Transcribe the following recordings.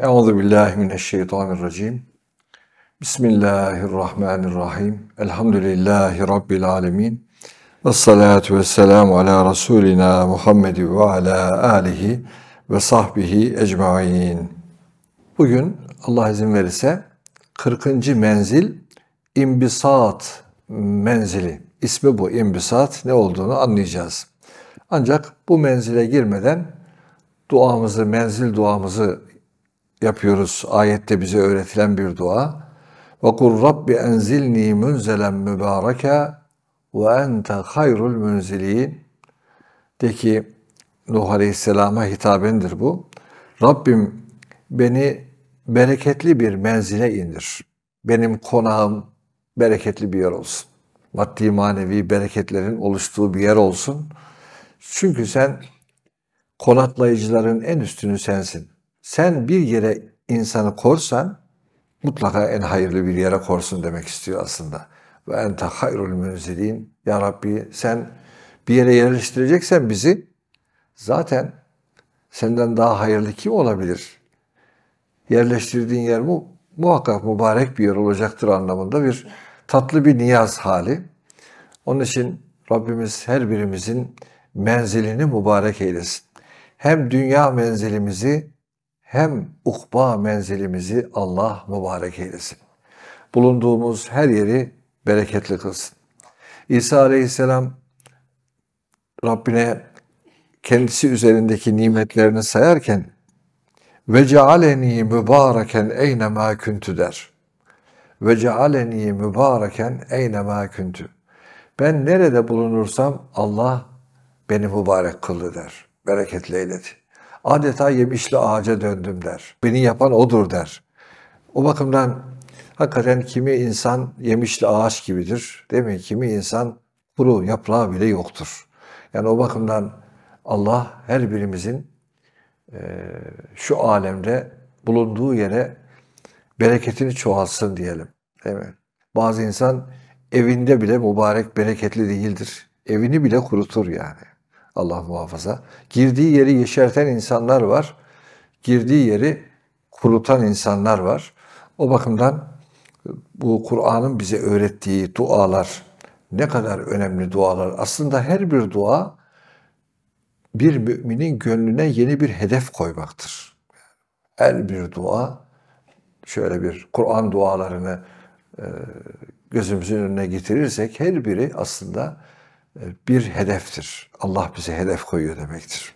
Euzu billahi mineşşeytanirracim. Bismillahirrahmanirrahim. Elhamdülillahi rabbil alamin. Ves salatu vesselamu ala rasulina Muhammed ve ala alihi ve sahbihi ecmaîn. Bugün Allah izin verirse 40. menzil imbisat menzili. İsmi bu imbisat ne olduğunu anlayacağız. Ancak bu menzile girmeden duamızı, menzil duamızı yapıyoruz. Ayette bize öğretilen bir dua. Ve kul Rabbi enzilni münzelen mübareke ve ente hayrul münzilin. De ki Nuh Aleyhisselam'a hitabendir bu. Rabbim beni bereketli bir menzile indir. Benim konağım bereketli bir yer olsun. Maddi manevi bereketlerin oluştuğu bir yer olsun. Çünkü sen konaklayıcıların en üstünü sensin sen bir yere insanı korsan mutlaka en hayırlı bir yere korsun demek istiyor aslında. Ve ente hayrul münzilin. Ya Rabbi sen bir yere yerleştireceksen bizi zaten senden daha hayırlı kim olabilir? Yerleştirdiğin yer mu muhakkak mübarek bir yer olacaktır anlamında bir tatlı bir niyaz hali. Onun için Rabbimiz her birimizin menzilini mübarek eylesin. Hem dünya menzilimizi hem ukba menzilimizi Allah mübarek eylesin. Bulunduğumuz her yeri bereketli kılsın. İsa aleyhisselam Rabbine kendisi üzerindeki nimetlerini sayarken ve cealeni mübareken eyne ma küntü der. Ve cealeni mübareken eyne ma küntü. Ben nerede bulunursam Allah beni mübarek kıldı der. Bereketli eyledi adeta yemişli ağaca döndüm der. Beni yapan odur der. O bakımdan hakikaten kimi insan yemişli ağaç gibidir. Değil mi? Kimi insan kuru yaprağı bile yoktur. Yani o bakımdan Allah her birimizin e, şu alemde bulunduğu yere bereketini çoğalsın diyelim. Değil mi? Bazı insan evinde bile mübarek bereketli değildir. Evini bile kurutur yani. Allah muhafaza. Girdiği yeri yeşerten insanlar var. Girdiği yeri kurutan insanlar var. O bakımdan bu Kur'an'ın bize öğrettiği dualar ne kadar önemli dualar. Aslında her bir dua bir müminin gönlüne yeni bir hedef koymaktır. Her bir dua şöyle bir Kur'an dualarını e, gözümüzün önüne getirirsek her biri aslında e, bir hedeftir. Allah bize hedef koyuyor demektir.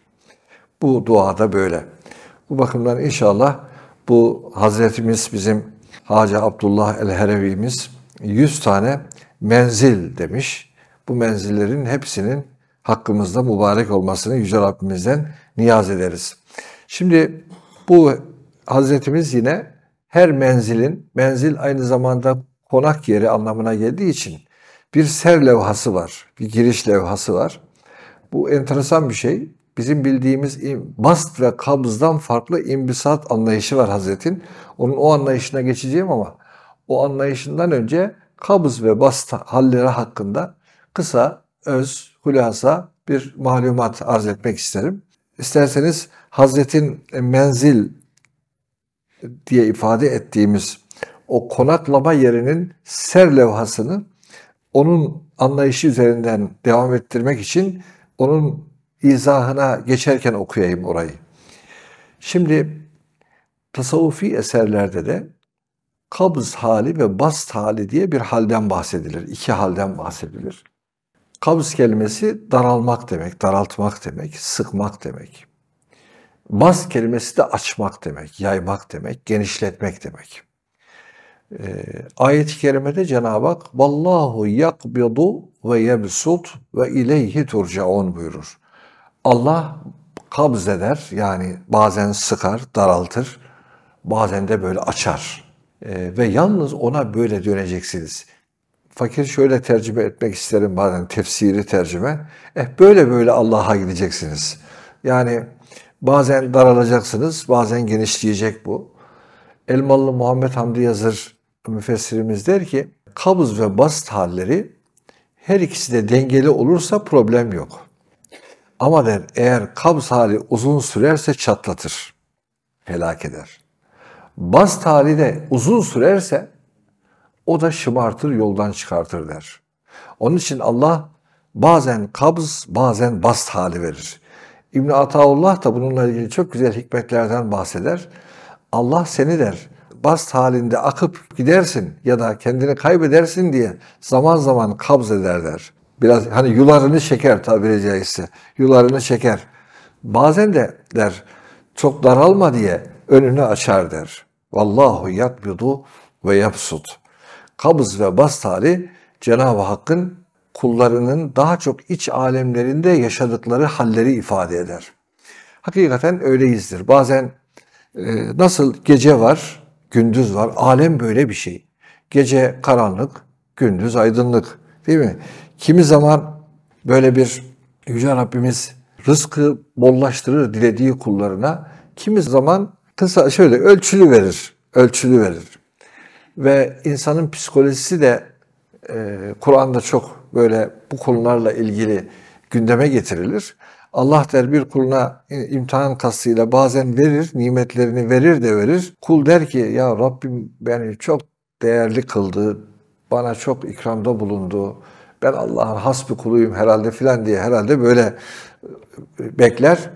Bu duada böyle. Bu bakımdan inşallah bu Hazretimiz bizim Hacı Abdullah el-Herevimiz 100 tane menzil demiş. Bu menzillerin hepsinin hakkımızda mübarek olmasını Yüce Rabbimizden niyaz ederiz. Şimdi bu Hazretimiz yine her menzilin, menzil aynı zamanda konak yeri anlamına geldiği için bir ser levhası var. Bir giriş levhası var. Bu enteresan bir şey. Bizim bildiğimiz bast ve kabzdan farklı imbisat anlayışı var Hazret'in. Onun o anlayışına geçeceğim ama o anlayışından önce kabız ve bast halleri hakkında kısa, öz, hulasa bir malumat arz etmek isterim. İsterseniz Hazret'in menzil diye ifade ettiğimiz o konaklama yerinin ser levhasını onun anlayışı üzerinden devam ettirmek için onun izahına geçerken okuyayım orayı. Şimdi tasavvufi eserlerde de kabz hali ve bast hali diye bir halden bahsedilir. İki halden bahsedilir. Kabz kelimesi daralmak demek, daraltmak demek, sıkmak demek. Bas kelimesi de açmak demek, yaymak demek, genişletmek demek e, ayet-i kerimede Cenab-ı Hak vallahu yakbidu ve yebsut ve ileyhi turcaun buyurur. Allah kabz eder yani bazen sıkar, daraltır, bazen de böyle açar. E, ve yalnız ona böyle döneceksiniz. Fakir şöyle tercüme etmek isterim bazen tefsiri tercüme. Eh böyle böyle Allah'a gideceksiniz. Yani bazen daralacaksınız, bazen genişleyecek bu. Elmalı Muhammed Hamdi Yazır müfessirimiz der ki kabız ve bast halleri her ikisi de dengeli olursa problem yok. Ama der eğer kabz hali uzun sürerse çatlatır, helak eder. Bast hali de uzun sürerse o da şımartır, yoldan çıkartır der. Onun için Allah bazen kabz, bazen bast hali verir. İbn Ataullah da bununla ilgili çok güzel hikmetlerden bahseder. Allah seni der bast halinde akıp gidersin ya da kendini kaybedersin diye zaman zaman kabz ederler. Biraz hani yularını şeker tabiri caizse. Yularını şeker. Bazen de der çok daralma diye önünü açar der. Vallahu yakbidu ve yapsut. Kabz ve bast hali Cenab-ı Hakk'ın kullarının daha çok iç alemlerinde yaşadıkları halleri ifade eder. Hakikaten öyleyizdir. Bazen e, nasıl gece var, gündüz var. Alem böyle bir şey. Gece karanlık, gündüz aydınlık. Değil mi? Kimi zaman böyle bir Yüce Rabbimiz rızkı bollaştırır dilediği kullarına. Kimi zaman kısa şöyle ölçülü verir. Ölçülü verir. Ve insanın psikolojisi de e, Kur'an'da çok böyle bu konularla ilgili gündeme getirilir. Allah der bir kuluna imtihan kastıyla bazen verir, nimetlerini verir de verir. Kul der ki ya Rabbim beni çok değerli kıldı, bana çok ikramda bulundu, ben Allah'ın has bir kuluyum herhalde filan diye herhalde böyle e, bekler.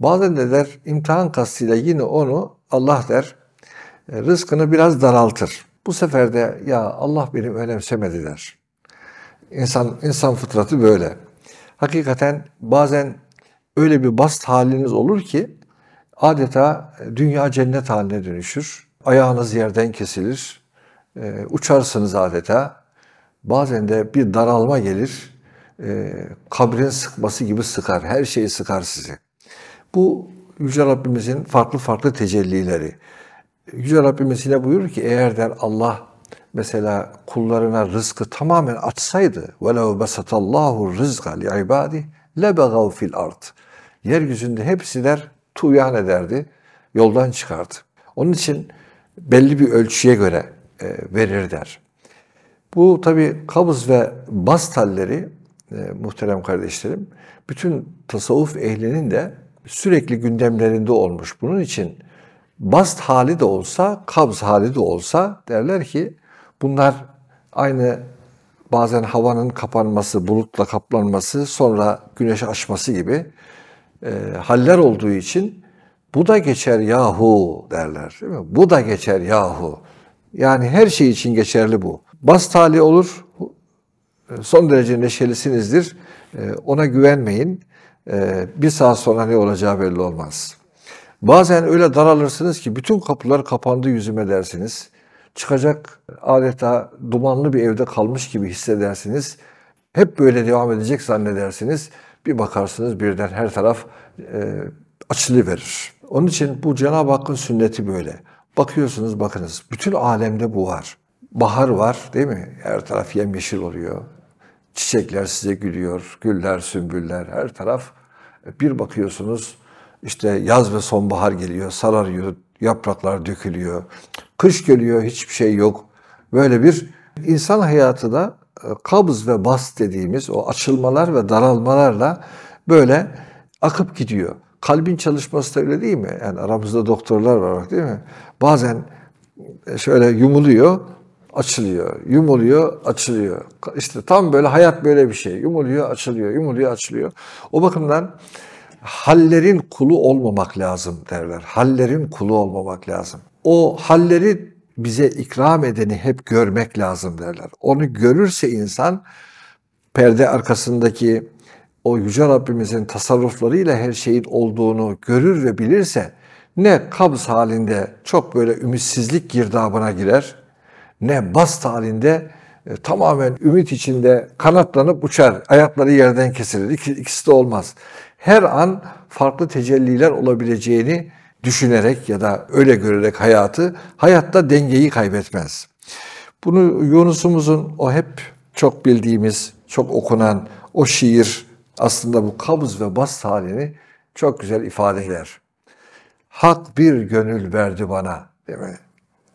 Bazen de der imtihan kastıyla yine onu Allah der e, rızkını biraz daraltır. Bu sefer de ya Allah benim önemsemedi der. İnsan, insan fıtratı böyle. Hakikaten bazen öyle bir bast haliniz olur ki adeta dünya cennet haline dönüşür. Ayağınız yerden kesilir. Ee, uçarsınız adeta. Bazen de bir daralma gelir. Ee, kabrin sıkması gibi sıkar. Her şeyi sıkar sizi. Bu Yüce Rabbimizin farklı farklı tecellileri. Yüce Rabbimiz yine buyurur ki eğer der Allah mesela kullarına rızkı tamamen açsaydı وَلَوْ بَسَتَ اللّٰهُ الرِّزْقَ لِعِبَادِهِ لَبَغَوْ فِي الْاَرْضِ yeryüzünde hepsi der tuyan ederdi, yoldan çıkardı. Onun için belli bir ölçüye göre e, verir der. Bu tabi kabız ve bast halleri e, muhterem kardeşlerim bütün tasavvuf ehlinin de sürekli gündemlerinde olmuş. Bunun için bast hali de olsa, kabz hali de olsa derler ki bunlar aynı bazen havanın kapanması, bulutla kaplanması, sonra güneş açması gibi e, haller olduğu için bu da geçer yahu derler. Değil mi? Bu da geçer yahu. Yani her şey için geçerli bu. Bas tali olur, e, son derece neşelisinizdir. E, ona güvenmeyin. E, bir saat sonra ne olacağı belli olmaz. Bazen öyle daralırsınız ki bütün kapılar kapandı yüzüme dersiniz. Çıkacak adeta dumanlı bir evde kalmış gibi hissedersiniz. Hep böyle devam edecek zannedersiniz bir bakarsınız birden her taraf e, açılıverir. Onun için bu Cenab-ı Hakk'ın sünneti böyle. Bakıyorsunuz bakınız bütün alemde bu var. Bahar var değil mi? Her taraf yemyeşil oluyor. Çiçekler size gülüyor. Güller, sümbüller her taraf. E, bir bakıyorsunuz işte yaz ve sonbahar geliyor, sararıyor, yapraklar dökülüyor. Kış geliyor, hiçbir şey yok. Böyle bir insan hayatı da e, kabz ve bas dediğimiz o açılmalar ve daralmalarla böyle akıp gidiyor. Kalbin çalışması da öyle değil mi? Yani aramızda doktorlar var değil mi? Bazen e, şöyle yumuluyor, açılıyor, yumuluyor, açılıyor. İşte tam böyle hayat böyle bir şey. Yumuluyor, açılıyor, yumuluyor, açılıyor. O bakımdan hallerin kulu olmamak lazım derler. Hallerin kulu olmamak lazım. O halleri bize ikram edeni hep görmek lazım derler. Onu görürse insan perde arkasındaki o Yüce Rabbimizin tasarruflarıyla her şeyin olduğunu görür ve bilirse ne kabz halinde çok böyle ümitsizlik girdabına girer ne bast halinde e, tamamen ümit içinde kanatlanıp uçar, ayakları yerden kesilir. İkisi de olmaz. Her an farklı tecelliler olabileceğini düşünerek ya da öyle görerek hayatı, hayatta dengeyi kaybetmez. Bunu Yunus'umuzun o hep çok bildiğimiz, çok okunan o şiir aslında bu kabız ve bas halini çok güzel ifade eder. Hak bir gönül verdi bana değil mi?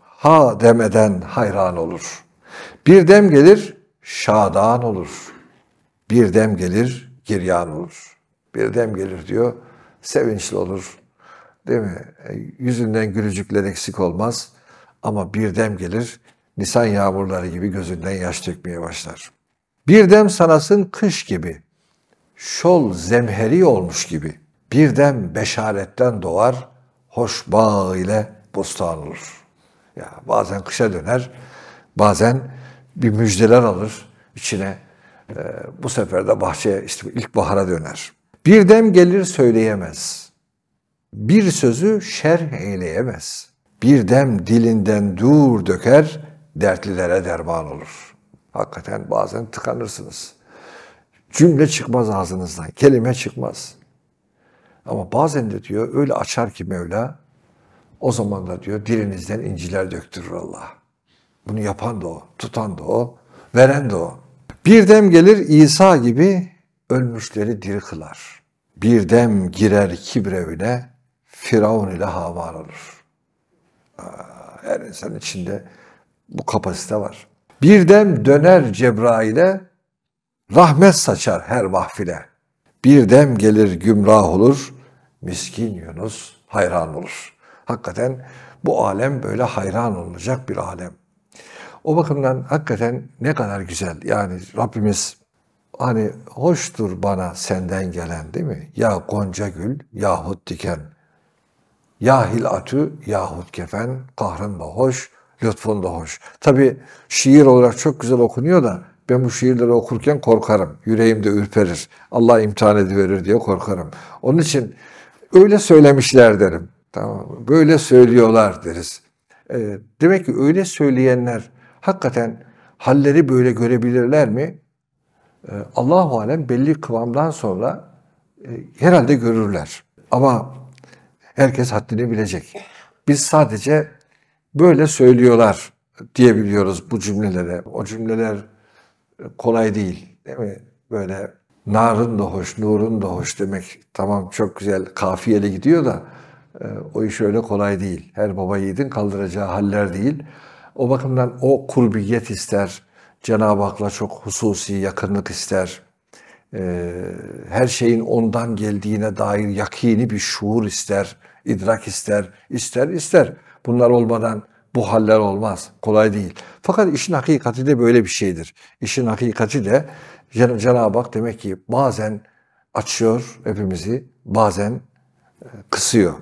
Ha demeden hayran olur. Bir dem gelir şadan olur. Bir dem gelir giryan olur. Bir dem gelir diyor sevinçli olur, Değil mi? E, yüzünden gülücükler eksik olmaz ama bir dem gelir, Nisan yağmurları gibi gözünden yaş dökmeye başlar. Bir dem sanasın kış gibi, şol zemheri olmuş gibi. Bir dem beşaretten doğar, hoş bağ ile bostan olur. Ya bazen kışa döner, bazen bir müjdeler alır içine. E, bu sefer de bahçeye işte ilk bahara döner. Bir dem gelir söyleyemez.'' bir sözü şerh eyleyemez. Bir dem dilinden dur döker, dertlilere derman olur. Hakikaten bazen tıkanırsınız. Cümle çıkmaz ağzınızdan, kelime çıkmaz. Ama bazen de diyor öyle açar ki Mevla, o zaman da diyor dilinizden inciler döktürür Allah. Bunu yapan da o, tutan da o, veren de o. Bir dem gelir İsa gibi ölmüşleri diri kılar. Bir dem girer kibrevine, Firavun ile hava olur. Her insanın içinde bu kapasite var. Birdem döner Cebrail'e rahmet saçar her mahfile. Birdem gelir gümrah olur, miskin Yunus hayran olur. Hakikaten bu alem böyle hayran olacak bir alem. O bakımdan hakikaten ne kadar güzel. Yani Rabbimiz hani hoştur bana senden gelen değil mi? Ya gonca gül yahut diken. Yahil hilatü yahut kefen kahrın da hoş, lütfun da hoş. Tabi şiir olarak çok güzel okunuyor da ben bu şiirleri okurken korkarım. Yüreğim de ürperir. Allah imtihan ediverir diye korkarım. Onun için öyle söylemişler derim. Tamam Böyle söylüyorlar deriz. E, demek ki öyle söyleyenler hakikaten halleri böyle görebilirler mi? E, Allahu alem belli kıvamdan sonra e, herhalde görürler. Ama Herkes haddini bilecek. Biz sadece böyle söylüyorlar diyebiliyoruz bu cümlelere. O cümleler kolay değil değil mi? Böyle narın da hoş, nurun da hoş demek tamam çok güzel kafiyeli gidiyor da e, o iş öyle kolay değil. Her baba yiğidin kaldıracağı haller değil. O bakımdan o kurbiyet ister. Cenab-ı Hak'la çok hususi yakınlık ister. Ee, her şeyin ondan geldiğine dair yakini bir şuur ister, idrak ister, ister ister. Bunlar olmadan bu haller olmaz. Kolay değil. Fakat işin hakikati de böyle bir şeydir. İşin hakikati de Cenab-ı Hak demek ki bazen açıyor hepimizi, bazen e, kısıyor.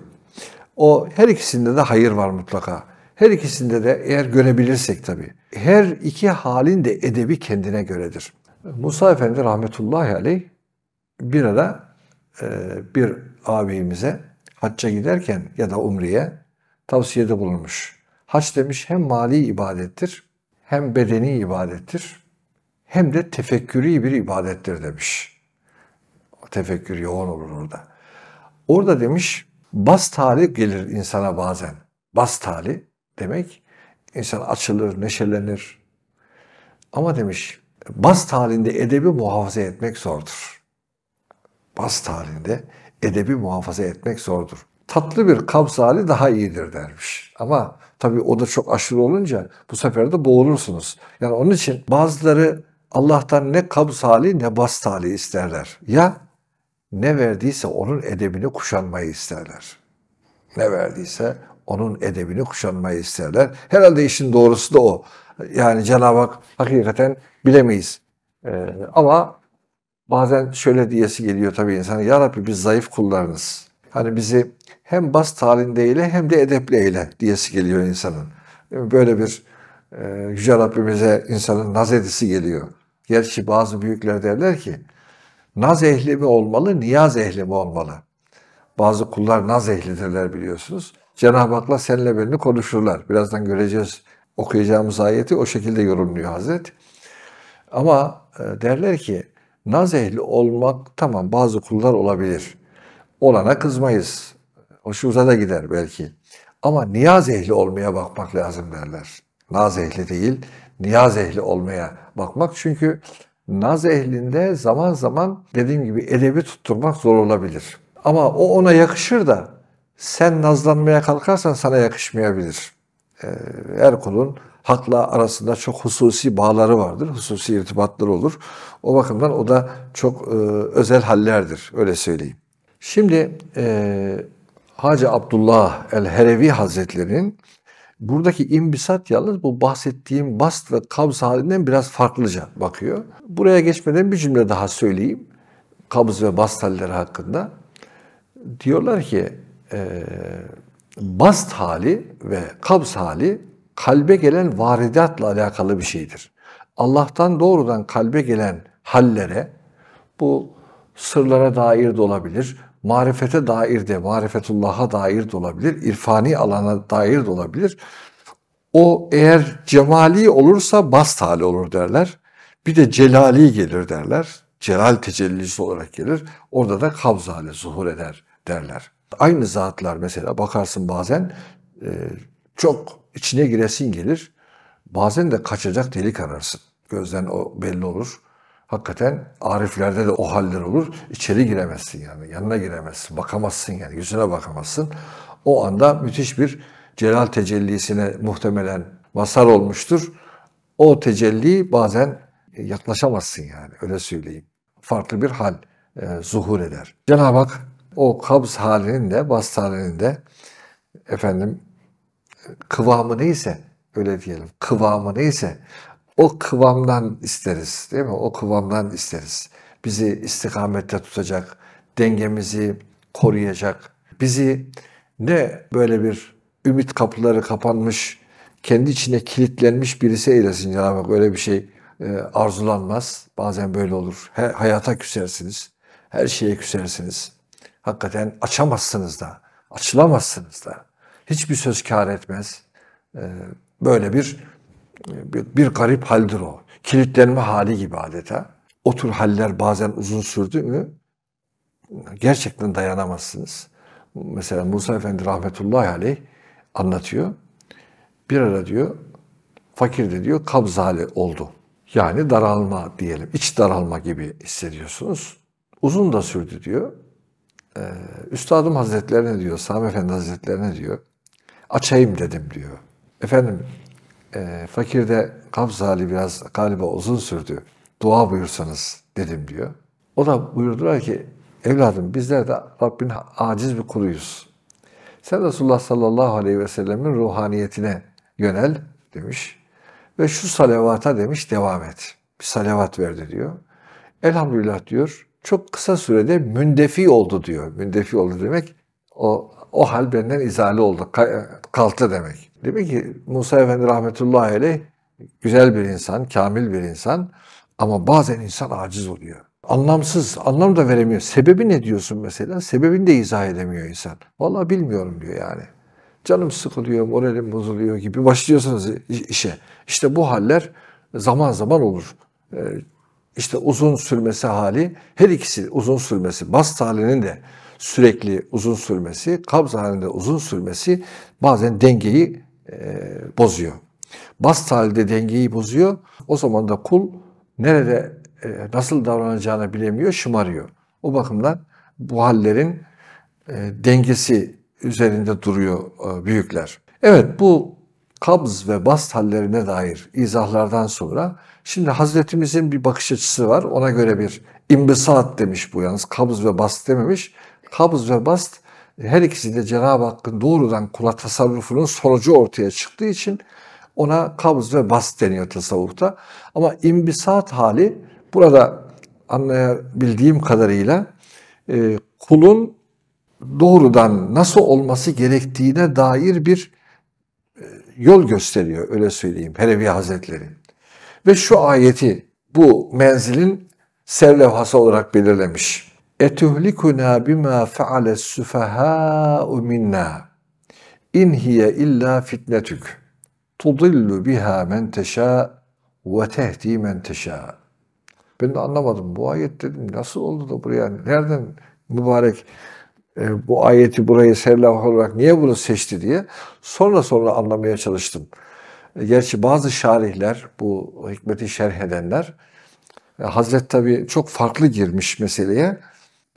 O her ikisinde de hayır var mutlaka. Her ikisinde de eğer görebilirsek tabii. Her iki halin de edebi kendine göredir. Musa Efendi rahmetullahi aleyh bir ara e, bir ağabeyimize hacca giderken ya da umriye tavsiyede bulunmuş. Hac demiş hem mali ibadettir hem bedeni ibadettir hem de tefekkürü bir ibadettir demiş. O tefekkür yoğun olur orada. Orada demiş bas tali gelir insana bazen. Bas tali demek insan açılır, neşelenir. Ama demiş bast halinde edebi muhafaza etmek zordur. Bast halinde edebi muhafaza etmek zordur. Tatlı bir kabz hali daha iyidir dermiş. Ama tabii o da çok aşırı olunca bu sefer de boğulursunuz. Yani onun için bazıları Allah'tan ne kabz hali ne bast hali isterler. Ya ne verdiyse onun edebini kuşanmayı isterler. Ne verdiyse onun edebini kuşanmayı isterler. Herhalde işin doğrusu da o. Yani Cenab-ı Hak hakikaten bilemeyiz. Ee, ama bazen şöyle diyesi geliyor tabii insan. Ya Rabbi biz zayıf kullarınız. Hani bizi hem bas halinde eyle hem de edeple eyle diyesi geliyor insanın. Böyle bir e, Yüce Rabbimize insanın naz edisi geliyor. Gerçi bazı büyükler derler ki naz ehli mi olmalı, niyaz ehli mi olmalı? Bazı kullar naz ehlidirler biliyorsunuz. Cenab-ı Hak'la senle beni konuşurlar. Birazdan göreceğiz okuyacağımız ayeti o şekilde yorumluyor Hazret. Ama e, derler ki naz ehli olmak tamam bazı kullar olabilir. Olana kızmayız. Hoşumuza da gider belki. Ama niyaz ehli olmaya bakmak lazım derler. Naz ehli değil, niyaz ehli olmaya bakmak. Çünkü naz ehlinde zaman zaman dediğim gibi edebi tutturmak zor olabilir. Ama o ona yakışır da sen nazlanmaya kalkarsan sana yakışmayabilir. Ee, Erkol'un hakla arasında çok hususi bağları vardır, hususi irtibatları olur. O bakımdan o da çok e, özel hallerdir, öyle söyleyeyim. Şimdi e, Hacı Abdullah el-Herevi Hazretleri'nin buradaki imbisat yalnız bu bahsettiğim bast ve kabz halinden biraz farklıca bakıyor. Buraya geçmeden bir cümle daha söyleyeyim. Kabz ve bast halleri hakkında. Diyorlar ki e, bast hali ve kabz hali kalbe gelen varidatla alakalı bir şeydir. Allah'tan doğrudan kalbe gelen hallere bu sırlara dair de olabilir, marifete dair de, marifetullah'a dair de olabilir, irfani alana dair de olabilir. O eğer cemali olursa bast hali olur derler. Bir de celali gelir derler. Celal tecellisi olarak gelir. Orada da kabz hali zuhur eder derler. Aynı zatlar mesela bakarsın bazen e, çok içine giresin gelir. Bazen de kaçacak delik ararsın. Gözden o belli olur. Hakikaten ariflerde de o haller olur. İçeri giremezsin yani. Yanına giremezsin. Bakamazsın yani. Yüzüne bakamazsın. O anda müthiş bir celal tecellisine muhtemelen mazhar olmuştur. O tecelli bazen yaklaşamazsın yani. Öyle söyleyeyim. Farklı bir hal e, zuhur eder. Cenab-ı Hak o kabz halinin de bast halinin de efendim kıvamı neyse öyle diyelim kıvamı neyse o kıvamdan isteriz değil mi? O kıvamdan isteriz. Bizi istikamette tutacak, dengemizi koruyacak, bizi ne böyle bir ümit kapıları kapanmış, kendi içine kilitlenmiş birisi eylesin Cenab-ı Hak. Öyle bir şey e, arzulanmaz. Bazen böyle olur. Her, hayata küsersiniz. Her şeye küsersiniz hakikaten açamazsınız da, açılamazsınız da. Hiçbir söz kar etmez. Ee, böyle bir, bir garip haldir o. Kilitlenme hali gibi adeta. O tür haller bazen uzun sürdü mü gerçekten dayanamazsınız. Mesela Musa Efendi rahmetullahi aleyh anlatıyor. Bir ara diyor, fakir de diyor kabz hali oldu. Yani daralma diyelim, iç daralma gibi hissediyorsunuz. Uzun da sürdü diyor. Ee, Üstadım Hazretlerine diyor, Sami Efendi Hazretlerine diyor, açayım dedim diyor. Efendim, e, fakirde kabz hali biraz galiba uzun sürdü. Dua buyursanız dedim diyor. O da buyurdular ki, evladım bizler de Rabbin aciz bir kuluyuz. Sen Resulullah sallallahu aleyhi ve sellemin ruhaniyetine yönel demiş. Ve şu salavata demiş devam et. Bir salavat verdi diyor. Elhamdülillah diyor çok kısa sürede mündefi oldu diyor. Mündefi oldu demek o, o hal benden izale oldu. Kalktı demek. Demek ki Musa Efendi rahmetullahi aleyh güzel bir insan, kamil bir insan ama bazen insan aciz oluyor. Anlamsız, anlam da veremiyor. Sebebi ne diyorsun mesela? Sebebini de izah edemiyor insan. Vallahi bilmiyorum diyor yani. Canım sıkılıyor, moralim bozuluyor gibi başlıyorsunuz işe. İşte bu haller zaman zaman olur. Ee, işte uzun sürmesi hali her ikisi uzun sürmesi bast halinin de sürekli uzun sürmesi kabz halinde uzun sürmesi bazen dengeyi e, bozuyor. Bast halde dengeyi bozuyor. O zaman da kul nerede e, nasıl davranacağını bilemiyor, şımarıyor. O bakımdan bu hallerin e, dengesi üzerinde duruyor e, büyükler. Evet bu kabz ve bast hallerine dair izahlardan sonra şimdi Hazretimizin bir bakış açısı var. Ona göre bir imbisat demiş bu yalnız. Kabz ve bast dememiş. Kabz ve bast e, her ikisi de Cenab-ı Hakk'ın doğrudan kula tasarrufunun sonucu ortaya çıktığı için ona kabz ve bast deniyor tasavvufta. Ama imbisat hali burada anlayabildiğim kadarıyla e, kulun doğrudan nasıl olması gerektiğine dair bir yol gösteriyor öyle söyleyeyim Helevi Hazretleri. Ve şu ayeti bu menzilin serlevhası olarak belirlemiş. Etuhlikuna bima feale süfehâ'u minna in hiye illa fitnetük tudillu biha men teşâ ve tehdi men teşâ. Ben de anlamadım bu ayet dedim nasıl oldu da buraya nereden mübarek e, bu ayeti burayı serlah olarak niye bunu seçti diye sonra sonra anlamaya çalıştım. E, gerçi bazı şarihler, bu hikmeti şerh edenler, e, Hazret tabi çok farklı girmiş meseleye.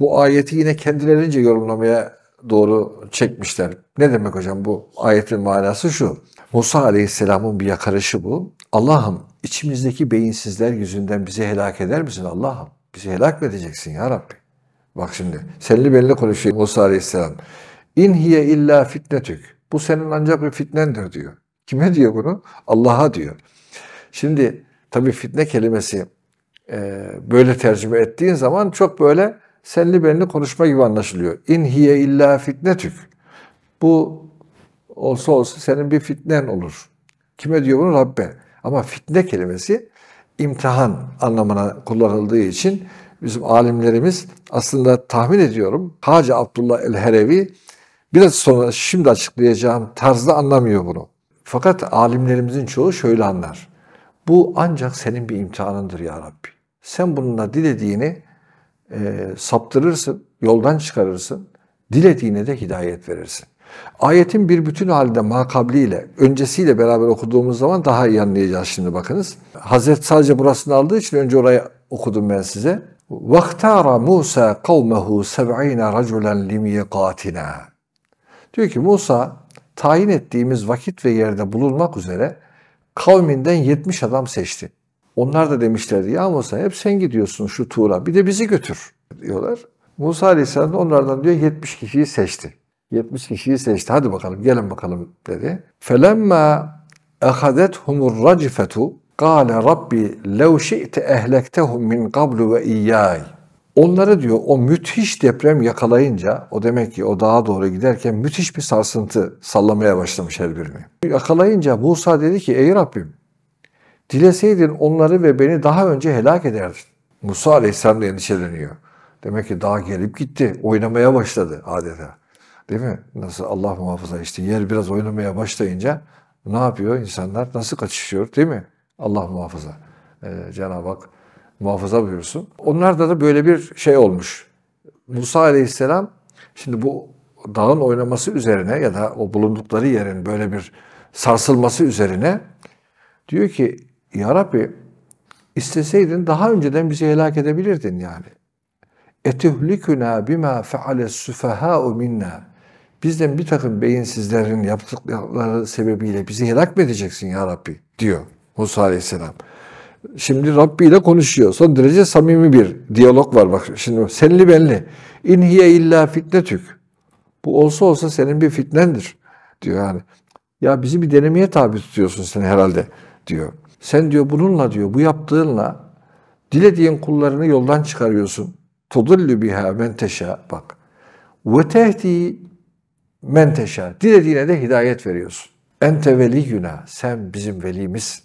Bu ayeti yine kendilerince yorumlamaya doğru çekmişler. Ne demek hocam bu ayetin manası şu. Musa Aleyhisselam'ın bir yakarışı bu. Allah'ım içimizdeki beyinsizler yüzünden bizi helak eder misin Allah'ım? Bizi helak mı edeceksin ya Rabbi? Bak şimdi senli belli konuşuyor Musa Aleyhisselam. İn hiye illa fitnetük. Bu senin ancak bir fitnendir diyor. Kime diyor bunu? Allah'a diyor. Şimdi tabi fitne kelimesi e, böyle tercüme ettiğin zaman çok böyle senli benli konuşma gibi anlaşılıyor. İn hiye illa fitnetük. Bu olsa olsa senin bir fitnen olur. Kime diyor bunu? Rabbe. Ama fitne kelimesi imtihan anlamına kullanıldığı için bizim alimlerimiz aslında tahmin ediyorum Hacı Abdullah el-Herevi biraz sonra şimdi açıklayacağım tarzda anlamıyor bunu. Fakat alimlerimizin çoğu şöyle anlar. Bu ancak senin bir imtihanındır ya Rabbi. Sen bununla dilediğini e, saptırırsın, yoldan çıkarırsın. Dilediğine de hidayet verirsin. Ayetin bir bütün halinde makabliyle, öncesiyle beraber okuduğumuz zaman daha iyi anlayacağız şimdi bakınız. Hazret sadece burasını aldığı için önce orayı okudum ben size. وَاَخْتَارَ Musa قَوْمَهُ 70 رَجُلًا لِمِيقَاتِنَا Diyor ki Musa tayin ettiğimiz vakit ve yerde bulunmak üzere kavminden 70 adam seçti. Onlar da demişlerdi ya Musa hep sen gidiyorsun şu tuğra, bir de bizi götür diyorlar. Musa Aleyhisselam da onlardan diyor 70 kişiyi seçti. 70 kişiyi seçti. Hadi bakalım gelin bakalım dedi. Felemma ehadethumur racifetu Kâle Rabbi lev şi'te ehlektehum min qablu ve iyyay. Onları diyor o müthiş deprem yakalayınca o demek ki o dağa doğru giderken müthiş bir sarsıntı sallamaya başlamış her birini. Yakalayınca Musa dedi ki ey Rabbim dileseydin onları ve beni daha önce helak ederdin. Musa aleyhisselam da endişeleniyor. Demek ki dağ gelip gitti. Oynamaya başladı adeta. Değil mi? Nasıl Allah muhafaza işte yer biraz oynamaya başlayınca ne yapıyor insanlar? Nasıl kaçışıyor değil mi? Allah muhafaza. Ee, Cenab-ı Hak muhafaza buyursun. Onlarda da böyle bir şey olmuş. Musa Aleyhisselam şimdi bu dağın oynaması üzerine ya da o bulundukları yerin böyle bir sarsılması üzerine diyor ki Ya Rabbi isteseydin daha önceden bizi helak edebilirdin yani. etuhlikuna bima faale süfehâ'u minna. Bizden bir takım beyinsizlerin yaptıkları sebebiyle bizi helak mı edeceksin ya Rabbi diyor. Musa Aleyhisselam. Şimdi Rabbi ile konuşuyor. Son derece samimi bir diyalog var bak. Şimdi senli benli. İnhiye illa fitnetük. Bu olsa olsa senin bir fitnendir diyor yani. Ya bizi bir denemeye tabi tutuyorsun sen herhalde diyor. Sen diyor bununla diyor bu yaptığınla dilediğin kullarını yoldan çıkarıyorsun. Tudullu biha men bak. Ve tehdi men Dilediğine de hidayet veriyorsun. Ente veliyyuna. Sen bizim velimizsin.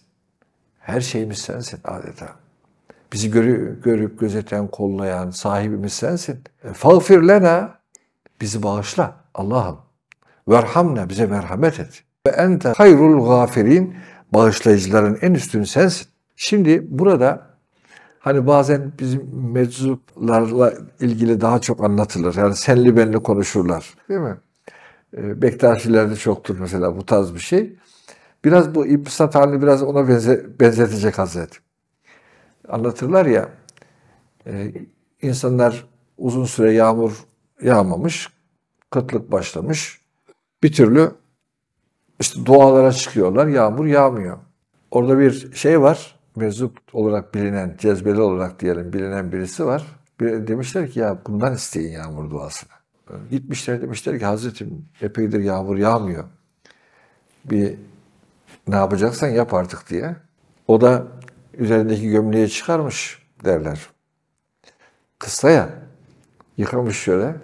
Her şeyimiz sensin adeta. Bizi görü, görüp gözeten, kollayan sahibimiz sensin. E, fağfir lena, bizi bağışla Allah'ım. Verhamna, bize merhamet et. Ve ente hayrul gafirin, bağışlayıcıların en üstün sensin. Şimdi burada hani bazen bizim meczuplarla ilgili daha çok anlatılır. Yani senli benli konuşurlar değil mi? E, Bektaşilerde çoktur mesela bu tarz bir şey. Biraz bu İbn Sad halini biraz ona benze, benzetecek Hazreti. Anlatırlar ya e, insanlar uzun süre yağmur yağmamış, kıtlık başlamış. Bir türlü işte dualara çıkıyorlar, yağmur yağmıyor. Orada bir şey var, mezup olarak bilinen, cezbeli olarak diyelim bilinen birisi var. demişler ki ya bundan isteyin yağmur duasını. Gitmişler demişler ki Hazretim epeydir yağmur yağmıyor. Bir ne yapacaksan yap artık diye. O da üzerindeki gömleği çıkarmış derler. Kısa ya, yıkamış şöyle,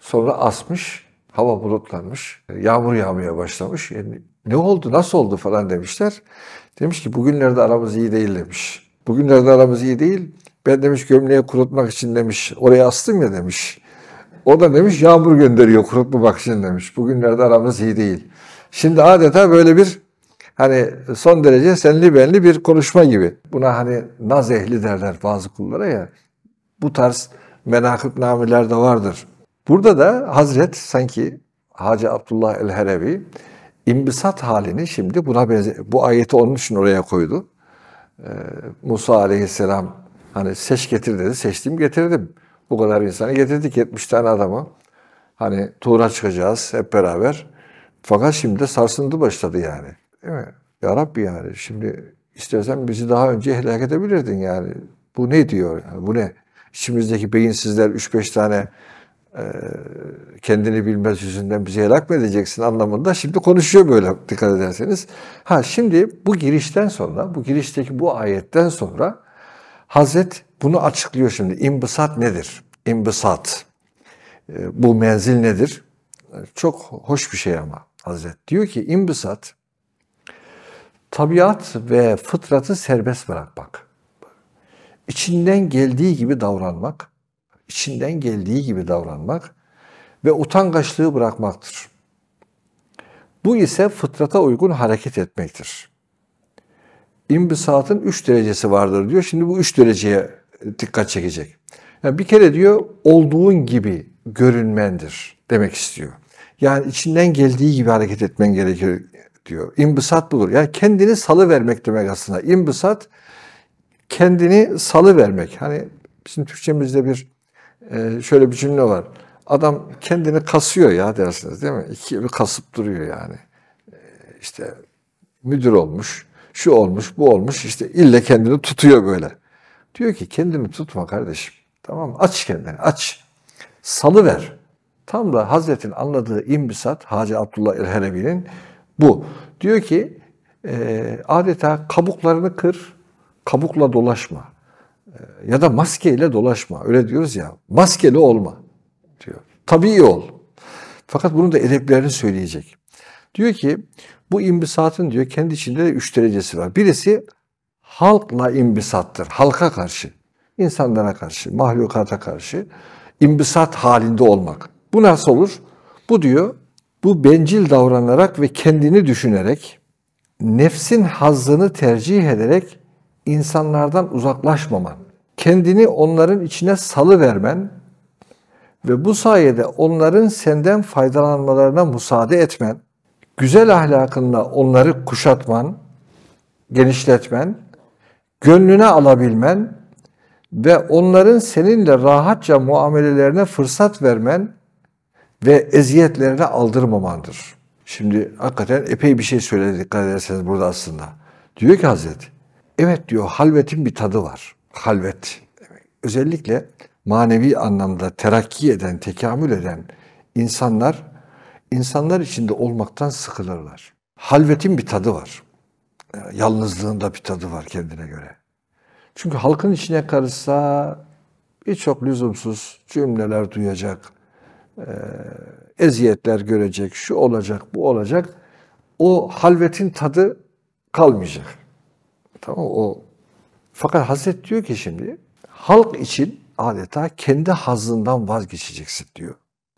sonra asmış, hava bulutlanmış, yağmur yağmaya başlamış. Yani e, ne oldu, nasıl oldu falan demişler. Demiş ki bugünlerde aramız iyi değil demiş. Bugünlerde aramız iyi değil. Ben demiş gömleği kurutmak için demiş, oraya astım ya demiş. O da demiş yağmur gönderiyor kurutmamak için demiş. Bugünlerde aramız iyi değil. Şimdi adeta böyle bir hani son derece senli benli bir konuşma gibi. Buna hani naz ehli derler bazı kullara ya. Bu tarz menakıbnameler de vardır. Burada da Hazret sanki Hacı Abdullah el-Herevi imbisat halini şimdi buna benze bu ayeti onun için oraya koydu. Ee, Musa aleyhisselam hani seç getir dedi. Seçtim getirdim. Bu kadar insanı getirdik 70 tane adamı. Hani tuğra çıkacağız hep beraber. Fakat şimdi de sarsıntı başladı yani. Değil Ya Rabbi yani şimdi istersen bizi daha önce helak edebilirdin yani. Bu ne diyor? Yani bu ne? İçimizdeki beyinsizler üç beş tane e, kendini bilmez yüzünden bizi helak mı edeceksin anlamında şimdi konuşuyor böyle dikkat ederseniz. Ha şimdi bu girişten sonra, bu girişteki bu ayetten sonra Hazret bunu açıklıyor şimdi. İmbisat nedir? İmbisat. E, bu menzil nedir? Çok hoş bir şey ama Hazret. Diyor ki imbisat tabiat ve fıtratı serbest bırakmak. İçinden geldiği gibi davranmak, içinden geldiği gibi davranmak ve utangaçlığı bırakmaktır. Bu ise fıtrata uygun hareket etmektir. İmbisatın üç derecesi vardır diyor. Şimdi bu üç dereceye dikkat çekecek. Yani bir kere diyor olduğun gibi görünmendir demek istiyor. Yani içinden geldiği gibi hareket etmen gerekir diyor. İmbisat bulur. Yani kendini salı vermek demek aslında. İmbisat kendini salı vermek. Hani bizim Türkçemizde bir e, şöyle bir cümle var. Adam kendini kasıyor ya dersiniz değil mi? İki bir kasıp duruyor yani. E, işte müdür olmuş, şu olmuş, bu olmuş. İşte ille kendini tutuyor böyle. Diyor ki kendini tutma kardeşim. Tamam mı? Aç kendini, aç. salı ver Tam da Hazret'in anladığı imbisat Hacı Abdullah el Helebi'nin bu. Diyor ki e, adeta kabuklarını kır, kabukla dolaşma. E, ya da maskeyle dolaşma. Öyle diyoruz ya. Maskeli olma diyor. Tabii ol. Fakat bunu da edeplerini söyleyecek. Diyor ki bu imbisatın diyor kendi içinde de üç derecesi var. Birisi halkla imbisattır. Halka karşı, insanlara karşı, mahlukata karşı imbisat halinde olmak. Bu nasıl olur? Bu diyor bu bencil davranarak ve kendini düşünerek, nefsin hazzını tercih ederek insanlardan uzaklaşmaman, kendini onların içine salı vermen ve bu sayede onların senden faydalanmalarına müsaade etmen, güzel ahlakınla onları kuşatman, genişletmen, gönlüne alabilmen ve onların seninle rahatça muamelelerine fırsat vermen ve eziyetlerine aldırmamandır. Şimdi hakikaten epey bir şey söyledi dikkat ederseniz burada aslında. Diyor ki Hazreti, evet diyor halvetin bir tadı var. Halvet. Özellikle manevi anlamda terakki eden, tekamül eden insanlar, insanlar içinde olmaktan sıkılırlar. Halvetin bir tadı var. Yani yalnızlığın da bir tadı var kendine göre. Çünkü halkın içine karışsa birçok lüzumsuz cümleler duyacak, ee, eziyetler görecek, şu olacak, bu olacak. O halvetin tadı kalmayacak. Tamam o. Fakat Hazret diyor ki şimdi halk için adeta kendi hazından vazgeçeceksin diyor.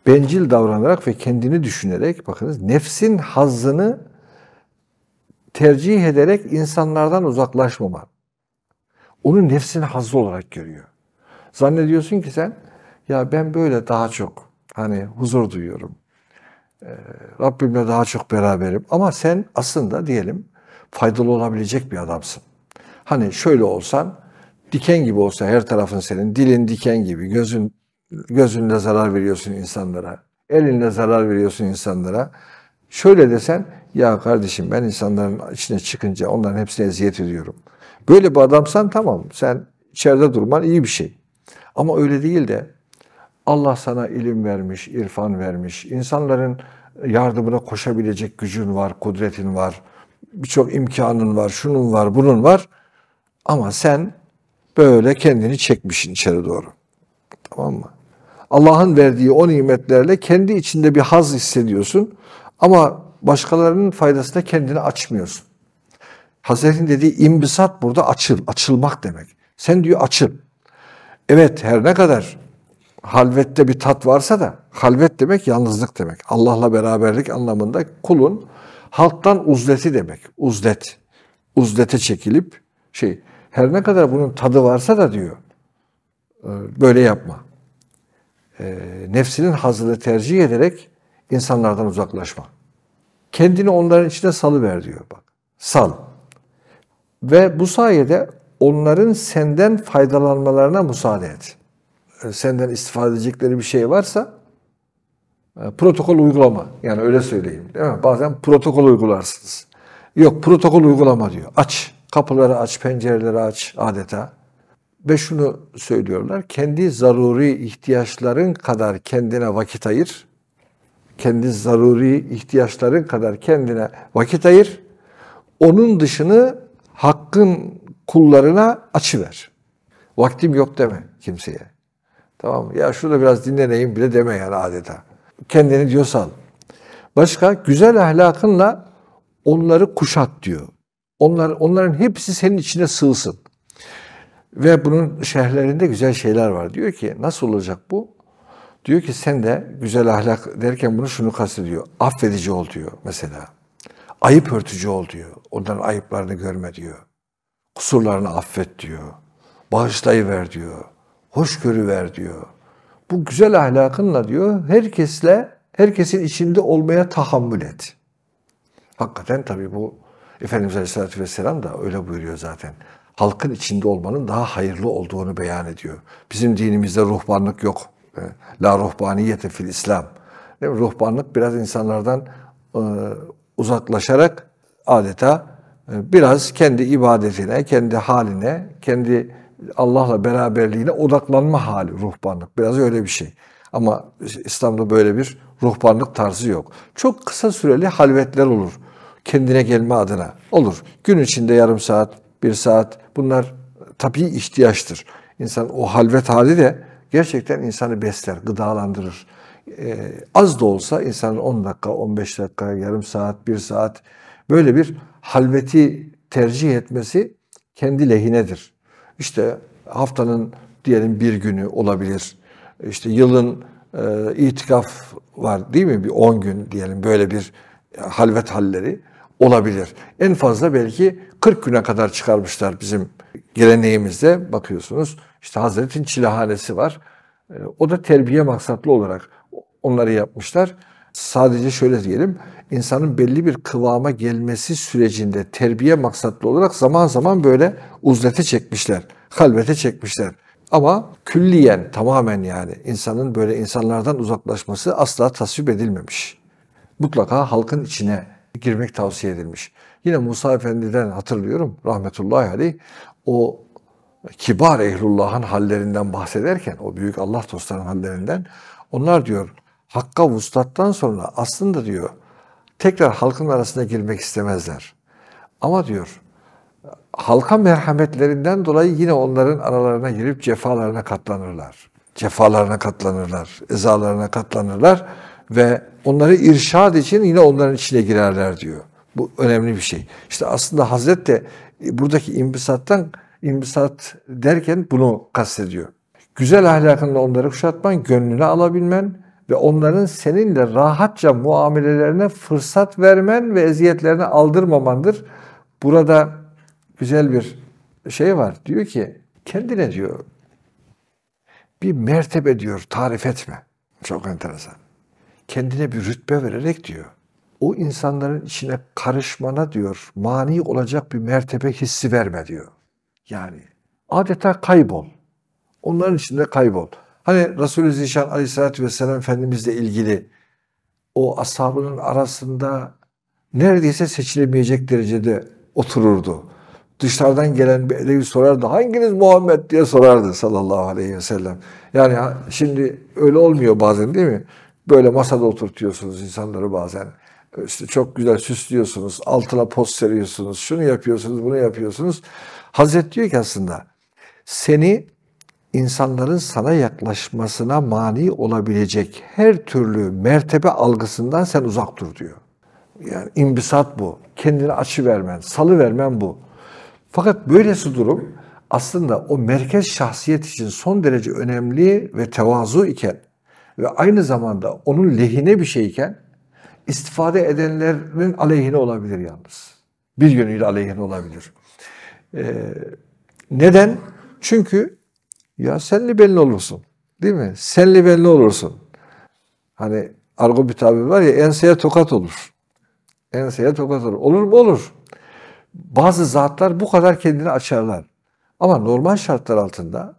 Bencil davranarak ve kendini düşünerek bakınız nefsin hazzını tercih ederek insanlardan uzaklaşmaman. Onu nefsin hazzı olarak görüyor. Zannediyorsun ki sen ya ben böyle daha çok Hani huzur duyuyorum. Ee, Rabbimle daha çok beraberim. Ama sen aslında diyelim faydalı olabilecek bir adamsın. Hani şöyle olsan, diken gibi olsa her tarafın senin, dilin diken gibi, gözün gözünde zarar veriyorsun insanlara, elinle zarar veriyorsun insanlara. Şöyle desen, ya kardeşim ben insanların içine çıkınca onların hepsine eziyet ediyorum. Böyle bir adamsan tamam, sen içeride durman iyi bir şey. Ama öyle değil de Allah sana ilim vermiş, irfan vermiş. İnsanların yardımına koşabilecek gücün var, kudretin var. Birçok imkanın var, şunun var, bunun var. Ama sen böyle kendini çekmişsin içeri doğru. Tamam mı? Allah'ın verdiği o nimetlerle kendi içinde bir haz hissediyorsun ama başkalarının faydasına kendini açmıyorsun. Hazretin dediği imbisat burada açıl, açılmak demek. Sen diyor açıl. Evet her ne kadar halvette bir tat varsa da halvet demek yalnızlık demek. Allah'la beraberlik anlamında kulun halktan uzleti demek. Uzlet. Uzlete çekilip şey her ne kadar bunun tadı varsa da diyor e, böyle yapma. E, nefsinin hazını tercih ederek insanlardan uzaklaşma. Kendini onların içine salıver diyor bak. Sal. Ve bu sayede onların senden faydalanmalarına müsaade et. E, senden istifade edecekleri bir şey varsa e, protokol uygulama. Yani öyle söyleyeyim. Değil mi? Bazen protokol uygularsınız. Yok protokol uygulama diyor. Aç. Kapıları aç, pencereleri aç adeta. Ve şunu söylüyorlar. Kendi zaruri ihtiyaçların kadar kendine vakit ayır. Kendi zaruri ihtiyaçların kadar kendine vakit ayır. Onun dışını hakkın kullarına açıver. Vaktim yok deme kimseye. Tamam mı? Ya şurada biraz dinleneyim bile deme yani adeta. Kendini diyor sal. Başka güzel ahlakınla onları kuşat diyor. Onlar, onların hepsi senin içine sığsın. Ve bunun şehirlerinde güzel şeyler var. Diyor ki nasıl olacak bu? Diyor ki sen de güzel ahlak derken bunu şunu kastediyor. Affedici ol diyor mesela. Ayıp örtücü ol diyor. Onların ayıplarını görme diyor. Kusurlarını affet diyor. Bağışlayıver diyor hoşgörü ver diyor. Bu güzel ahlakınla diyor herkesle, herkesin içinde olmaya tahammül et. Hakikaten tabii bu Efendimiz Aleyhisselatü Vesselam da öyle buyuruyor zaten. Halkın içinde olmanın daha hayırlı olduğunu beyan ediyor. Bizim dinimizde ruhbanlık yok. La ruhbaniyete fil İslam. Değil Ruhbanlık biraz insanlardan e, uzaklaşarak adeta e, biraz kendi ibadetine, kendi haline, kendi Allah'la beraberliğine odaklanma hali ruhbanlık. Biraz öyle bir şey. Ama İslam'da böyle bir ruhbanlık tarzı yok. Çok kısa süreli halvetler olur. Kendine gelme adına olur. Gün içinde yarım saat, bir saat bunlar tabii ihtiyaçtır. İnsan o halvet hali de gerçekten insanı besler, gıdalandırır. Ee, az da olsa insanın 10 dakika, 15 dakika, yarım saat, bir saat böyle bir halveti tercih etmesi kendi lehinedir işte haftanın diyelim bir günü olabilir. İşte yılın e, itikaf var değil mi? Bir 10 gün diyelim böyle bir e, halvet halleri olabilir. En fazla belki 40 güne kadar çıkarmışlar bizim geleneğimizde. Bakıyorsunuz İşte Hazretin Çilehanesi var. E, o da terbiye maksatlı olarak onları yapmışlar. Sadece şöyle diyelim insanın belli bir kıvama gelmesi sürecinde terbiye maksatlı olarak zaman zaman böyle uzlete çekmişler, halvete çekmişler. Ama külliyen tamamen yani insanın böyle insanlardan uzaklaşması asla tasvip edilmemiş. Mutlaka halkın içine girmek tavsiye edilmiş. Yine Musa Efendi'den hatırlıyorum rahmetullahi aleyh o kibar ehlullahın hallerinden bahsederken o büyük Allah dostlarının hallerinden onlar diyor hakka vuslattan sonra aslında diyor tekrar halkın arasına girmek istemezler. Ama diyor, halka merhametlerinden dolayı yine onların aralarına girip cefalarına katlanırlar. Cefalarına katlanırlar, ezalarına katlanırlar ve onları irşad için yine onların içine girerler diyor. Bu önemli bir şey. İşte aslında Hazret de e, buradaki imbisattan imbisat derken bunu kastediyor. Güzel ahlakınla onları kuşatman, gönlünü alabilmen, ve onların seninle rahatça muamelelerine fırsat vermen ve eziyetlerine aldırmamandır. Burada güzel bir şey var. Diyor ki kendine diyor bir mertebe diyor tarif etme. Çok enteresan. Kendine bir rütbe vererek diyor. O insanların içine karışmana diyor mani olacak bir mertebe hissi verme diyor. Yani adeta kaybol. Onların içinde kaybol. Hani Resulü Zişan Aleyhisselatü vesselam Efendimizle ilgili o ashabının arasında neredeyse seçilemeyecek derecede otururdu. Dışlardan gelen bir elevi sorardı. Hanginiz Muhammed diye sorardı sallallahu aleyhi ve sellem. Yani şimdi öyle olmuyor bazen değil mi? Böyle masada oturtuyorsunuz insanları bazen. İşte çok güzel süslüyorsunuz, altına post seriyorsunuz, şunu yapıyorsunuz, bunu yapıyorsunuz. Hazret diyor ki aslında seni insanların sana yaklaşmasına mani olabilecek her türlü mertebe algısından sen uzak dur diyor. Yani imbisat bu. Kendini açı vermen, salı vermen bu. Fakat böylesi durum aslında o merkez şahsiyet için son derece önemli ve tevazu iken ve aynı zamanda onun lehine bir şeyken istifade edenlerin aleyhine olabilir yalnız. Bir yönüyle aleyhine olabilir. Ee, neden? Çünkü ya senli belli olursun. Değil mi? Senli belli olursun. Hani argo bir tabir var ya enseye tokat olur. Enseye tokat olur. Olur mu? Olur. Bazı zatlar bu kadar kendini açarlar. Ama normal şartlar altında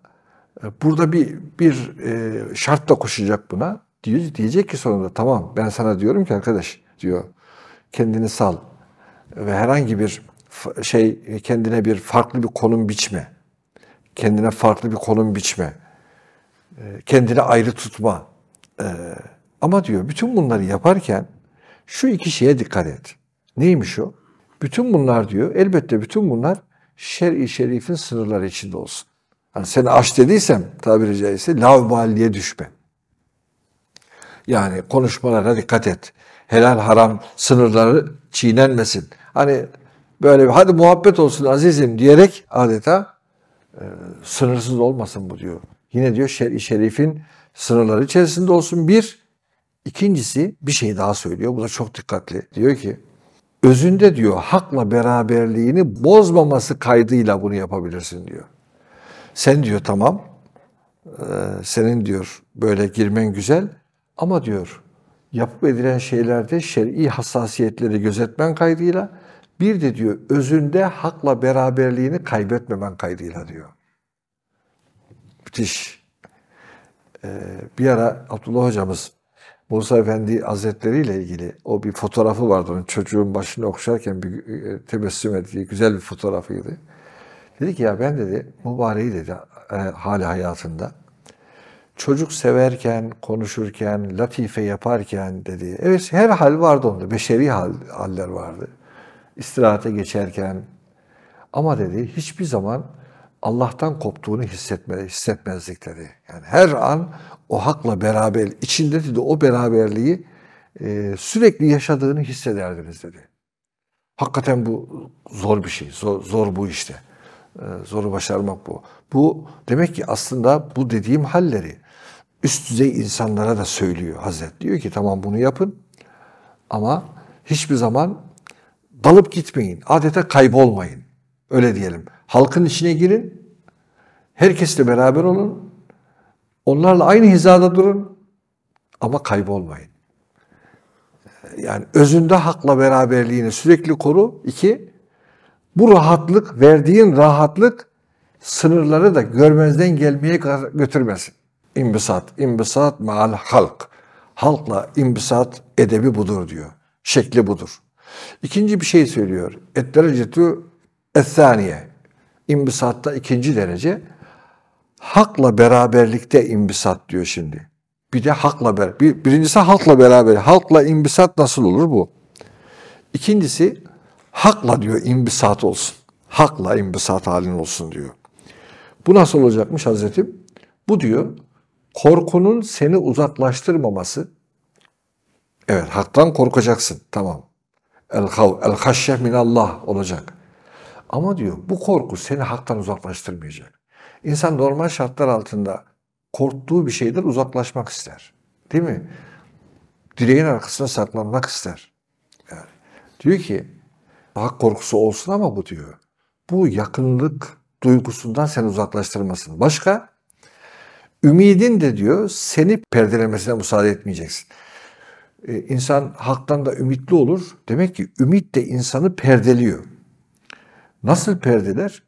e, burada bir bir e, şartla koşacak buna. Diyor, diyecek ki sonunda tamam ben sana diyorum ki arkadaş diyor kendini sal ve herhangi bir şey kendine bir farklı bir konum biçme kendine farklı bir konum biçme, e, kendini ayrı tutma. E, ama diyor bütün bunları yaparken şu iki şeye dikkat et. Neymiş o? Bütün bunlar diyor, elbette bütün bunlar şer-i şerifin sınırları içinde olsun. Hani seni aç dediysem tabiri caizse lavvaliye düşme. Yani konuşmalara dikkat et. Helal haram sınırları çiğnenmesin. Hani böyle hadi muhabbet olsun azizim diyerek adeta ee, sınırsız olmasın bu diyor. Yine diyor şer'i şerifin sınırları içerisinde olsun bir. İkincisi bir şey daha söylüyor. Bu da çok dikkatli. Diyor ki özünde diyor hakla beraberliğini bozmaması kaydıyla bunu yapabilirsin diyor. Sen diyor tamam e, senin diyor böyle girmen güzel ama diyor yapıp edilen şeylerde şer'i hassasiyetleri gözetmen kaydıyla bir de diyor özünde hakla beraberliğini kaybetmemen kaydıyla diyor. Müthiş. Ee, bir ara Abdullah hocamız Musa Efendi Hazretleri ile ilgili o bir fotoğrafı vardı onun çocuğun başını okşarken bir e, tebessüm ettiği güzel bir fotoğrafıydı. Dedi ki ya ben dedi mübareği dedi e, hali hayatında çocuk severken, konuşurken, latife yaparken dedi. Evet her hal vardı onda. Beşeri hal, haller vardı istirahate geçerken ama dedi hiçbir zaman Allah'tan koptuğunu hissetme, hissetmezlikleri Yani her an o hakla beraber, içinde de o beraberliği e, sürekli yaşadığını hissederdiniz dedi. Hakikaten bu zor bir şey, zor, zor bu işte. E, zoru başarmak bu. Bu demek ki aslında bu dediğim halleri üst düzey insanlara da söylüyor Hazret. Diyor ki tamam bunu yapın ama hiçbir zaman dalıp gitmeyin. Adeta kaybolmayın. Öyle diyelim. Halkın içine girin. Herkesle beraber olun. Onlarla aynı hizada durun. Ama kaybolmayın. Yani özünde hakla beraberliğini sürekli koru. İki, bu rahatlık, verdiğin rahatlık sınırları da görmezden gelmeye götürmesin. İmbisat, imbisat maal halk. Halkla imbisat edebi budur diyor. Şekli budur. İkinci bir şey söylüyor. Et derecetu ethaniye. İmbisatta ikinci derece. Hakla beraberlikte imbisat diyor şimdi. Bir de hakla beraber. Bir, birincisi halkla beraber. Halkla imbisat nasıl olur bu? İkincisi hakla diyor imbisat olsun. Hakla imbisat halin olsun diyor. Bu nasıl olacakmış Hazretim? Bu diyor korkunun seni uzaklaştırmaması. Evet haktan korkacaksın. Tamam. El hav, el haşye minallah olacak. Ama diyor bu korku seni haktan uzaklaştırmayacak. İnsan normal şartlar altında korktuğu bir şeyden uzaklaşmak ister. Değil mi? Direğin arkasına saklanmak ister. Yani diyor ki hak korkusu olsun ama bu diyor. Bu yakınlık duygusundan seni uzaklaştırmasın. Başka? Ümidin de diyor seni perdelemesine müsaade etmeyeceksin e, insan halktan da ümitli olur. Demek ki ümit de insanı perdeliyor. Nasıl perdeler?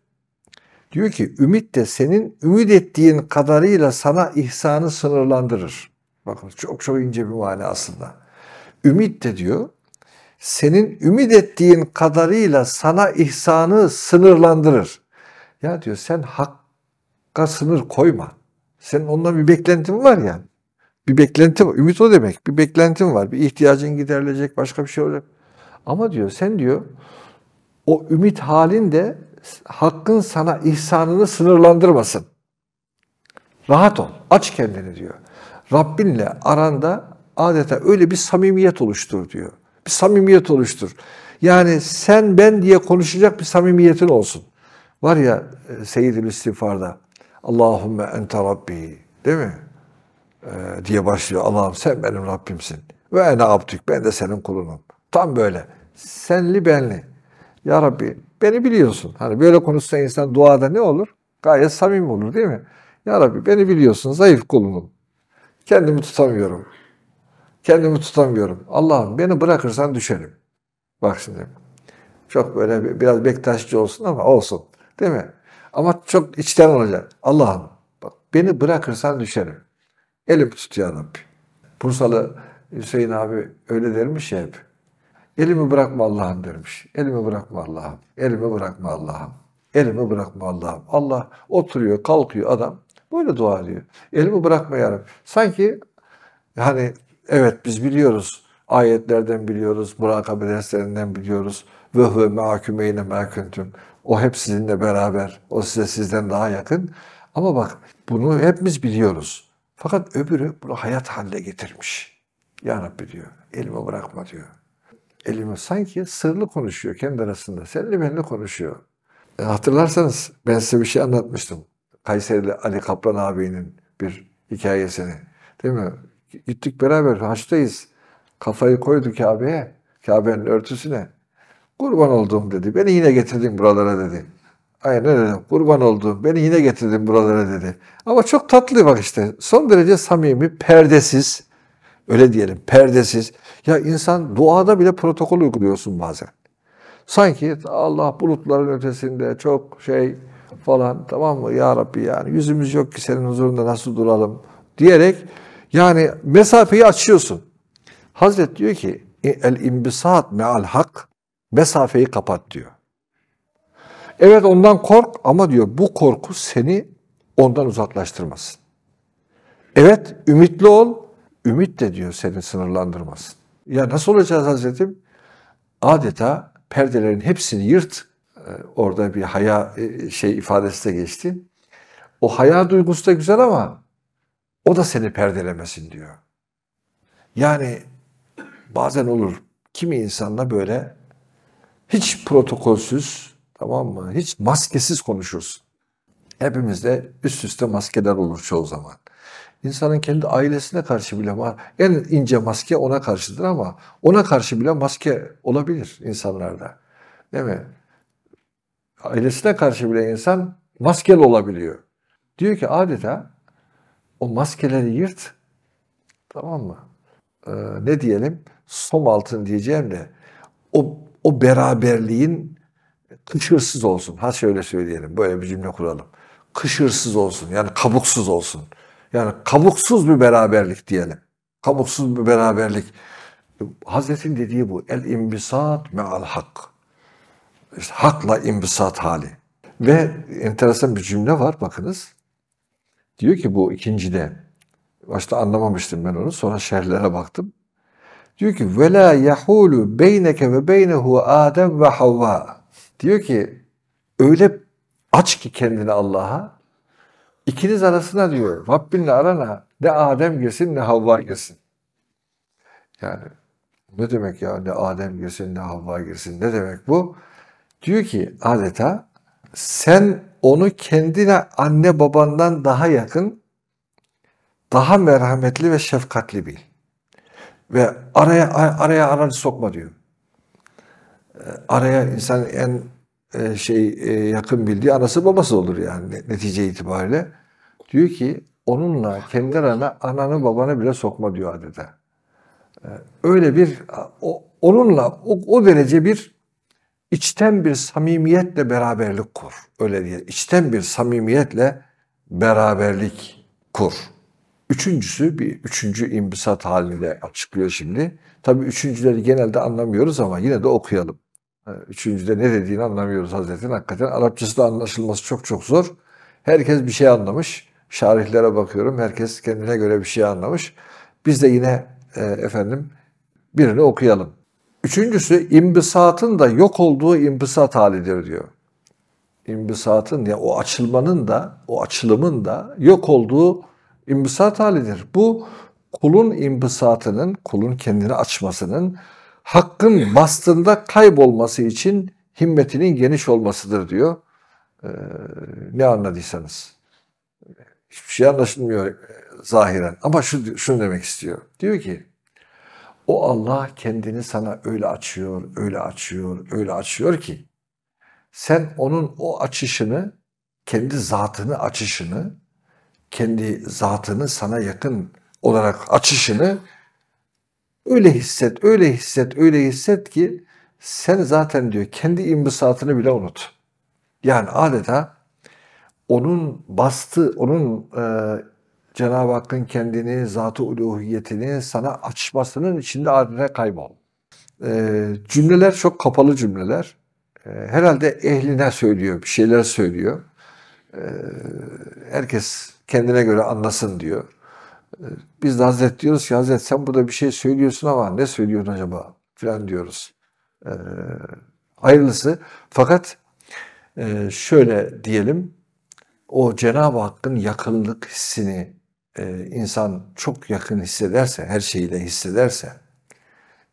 Diyor ki ümit de senin ümit ettiğin kadarıyla sana ihsanı sınırlandırır. Bakın çok çok ince bir mani aslında. Ümit de diyor senin ümit ettiğin kadarıyla sana ihsanı sınırlandırır. Ya diyor sen hakka sınır koyma. Senin ondan bir beklentin var ya. Bir beklenti var. Ümit o demek. Bir beklentin var. Bir ihtiyacın giderilecek, başka bir şey olacak. Ama diyor sen diyor o ümit halinde hakkın sana ihsanını sınırlandırmasın. Rahat ol. Aç kendini diyor. Rabbinle aranda adeta öyle bir samimiyet oluştur diyor. Bir samimiyet oluştur. Yani sen ben diye konuşacak bir samimiyetin olsun. Var ya e, Seyyid-i İstiğfar'da Allahümme ente Rabbi değil mi? Ee, diye başlıyor. Allah'ım sen benim Rabbimsin. Ve ene abdük ben de senin kulunum. Tam böyle. Senli benli. Ya Rabbi beni biliyorsun. Hani böyle konuşsa insan duada ne olur? Gayet samimi olur değil mi? Ya Rabbi beni biliyorsun zayıf kulunum. Kendimi tutamıyorum. Kendimi tutamıyorum. Allah'ım beni bırakırsan düşerim. Bak şimdi. Çok böyle biraz bektaşçı olsun ama olsun. Değil mi? Ama çok içten olacak. Allah'ım bak beni bırakırsan düşerim. Elim tut ya Rabbi. Bursalı Hüseyin abi öyle dermiş ya hep. Elimi bırakma Allah'ım dermiş. Elimi bırakma Allah'ım. Elimi bırakma Allah'ım. Elimi bırakma Allah'ım. Allah oturuyor, kalkıyor adam. Böyle dua ediyor. Elimi bırakma ya Rabbi. Sanki hani evet biz biliyoruz. Ayetlerden biliyoruz. Murakabe derslerinden biliyoruz. Ve ve meakümeyne meaküntüm. O hep sizinle beraber. O size sizden daha yakın. Ama bak bunu hepimiz biliyoruz. Fakat öbürü bunu hayat haline getirmiş. Ya Rabbi diyor, elimi bırakma diyor. Elimi sanki sırlı konuşuyor kendi arasında. Seninle benimle konuşuyor. E, hatırlarsanız ben size bir şey anlatmıştım. Kayseri'li Ali Kaplan abinin bir hikayesini. Değil mi? Gittik beraber haçtayız. Kafayı koydu Kabe'ye. Kabe'nin örtüsüne. Kurban olduğum dedi. Beni yine getirdin buralara dedi. Aynen öyle. Kurban olduğum. Beni yine getirdin buralara dedi. Ama çok tatlı bak işte. Son derece samimi, perdesiz. Öyle diyelim, perdesiz. Ya insan duada bile protokol uyguluyorsun bazen. Sanki Allah bulutların ötesinde çok şey falan tamam mı ya Rabbi yani yüzümüz yok ki senin huzurunda nasıl duralım diyerek yani mesafeyi açıyorsun. Hazret diyor ki e el imbisat meal hak mesafeyi kapat diyor. Evet ondan kork ama diyor bu korku seni ondan uzaklaştırmasın. Evet ümitli ol, ümit de diyor seni sınırlandırmasın. Ya nasıl olacağız Hazretim? Adeta perdelerin hepsini yırt. E, orada bir haya e, şey ifadesi de geçti. O haya duygusu da güzel ama o da seni perdelemesin diyor. Yani bazen olur kimi insanla böyle hiç protokolsüz Tamam mı? Hiç maskesiz konuşursun. Hepimizde üst üste maskeler olur çoğu zaman. İnsanın kendi ailesine karşı bile var. en ince maske ona karşıdır ama ona karşı bile maske olabilir insanlarda. Değil mi? Ailesine karşı bile insan maskeli olabiliyor. Diyor ki adeta o maskeleri yırt. Tamam mı? Ee, ne diyelim? Som altın diyeceğim de o, o beraberliğin Kışırsız olsun. Ha şöyle söyleyelim, böyle bir cümle kuralım. Kışırsız olsun, yani kabuksuz olsun. Yani kabuksuz bir beraberlik diyelim. Kabuksuz bir beraberlik. Hazretin dediği bu. El imbisat me'al hak. İşte hakla imbisat hali. Ve enteresan bir cümle var bakınız. Diyor ki bu ikincide. Başta anlamamıştım ben onu. Sonra şerhlere baktım. Diyor ki ve la yahulu beyneke ve beynehu Adem ve Havva. Diyor ki öyle aç ki kendini Allah'a ikiniz arasına diyor Rabbinle arana ne Adem girsin ne Havva girsin. Yani ne demek ya ne Adem girsin ne Havva girsin ne demek bu? Diyor ki adeta sen onu kendine anne babandan daha yakın, daha merhametli ve şefkatli bil. Ve araya araya aracı sokma diyor. E, araya insan en e, şey e, yakın bildiği anası babası olur yani netice itibariyle. Diyor ki onunla kendi arana ananı babanı bile sokma diyor adeta. öyle bir onunla o, o derece bir içten bir samimiyetle beraberlik kur. Öyle diye içten bir samimiyetle beraberlik kur. Üçüncüsü bir üçüncü imbisat halinde açıklıyor şimdi. Tabii üçüncüleri genelde anlamıyoruz ama yine de okuyalım. Üçüncüde ne dediğini anlamıyoruz Hazretin. Hakikaten Arapçası da anlaşılması çok çok zor. Herkes bir şey anlamış. Şarihlere bakıyorum. Herkes kendine göre bir şey anlamış. Biz de yine e, efendim birini okuyalım. Üçüncüsü imbisatın da yok olduğu imbisat halidir diyor. İmbisatın ya o açılmanın da o açılımın da yok olduğu imbisat halidir. Bu kulun imbisatının, kulun kendini açmasının hakkın bastığında kaybolması için himmetinin geniş olmasıdır diyor. Ee, ne anladıysanız. Hiçbir şey anlaşılmıyor zahiren. Ama şu, şunu demek istiyor. Diyor ki o Allah kendini sana öyle açıyor, öyle açıyor, öyle açıyor ki sen onun o açışını, kendi zatını açışını, kendi zatını sana yakın olarak açışını Öyle hisset, öyle hisset, öyle hisset ki sen zaten diyor kendi imbisatını bile unut. Yani adeta onun bastı, onun e, Cenab-ı Hakk'ın kendini, zat-ı uluhiyetini sana açmasının içinde adeta kaybol. E, cümleler çok kapalı cümleler. E, herhalde ehline söylüyor, bir şeyler söylüyor. E, herkes kendine göre anlasın diyor. Biz de Hazret diyoruz ki Hazret sen burada bir şey söylüyorsun ama ne söylüyorsun acaba filan diyoruz. E, hayırlısı. Fakat e, şöyle diyelim o Cenab-ı Hakk'ın yakınlık hissini e, insan çok yakın hissederse, her şeyiyle hissederse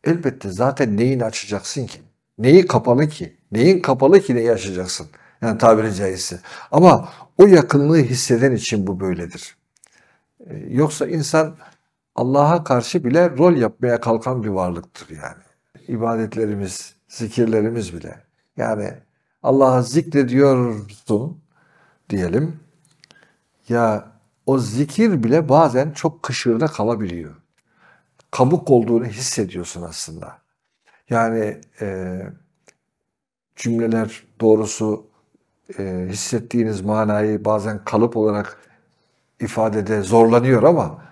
elbette zaten neyini açacaksın ki? Neyi kapalı ki? Neyin kapalı ki neyi açacaksın? Yani tabiri caizse. Ama o yakınlığı hisseden için bu böyledir. Ee, yoksa insan Allah'a karşı bile rol yapmaya kalkan bir varlıktır yani. İbadetlerimiz, zikirlerimiz bile. Yani Allah'a zikrediyorsun diyelim. Ya o zikir bile bazen çok kışırda kalabiliyor. Kabuk olduğunu hissediyorsun aslında. Yani e, cümleler doğrusu e, hissettiğiniz manayı bazen kalıp olarak ifadede zorlanıyor ama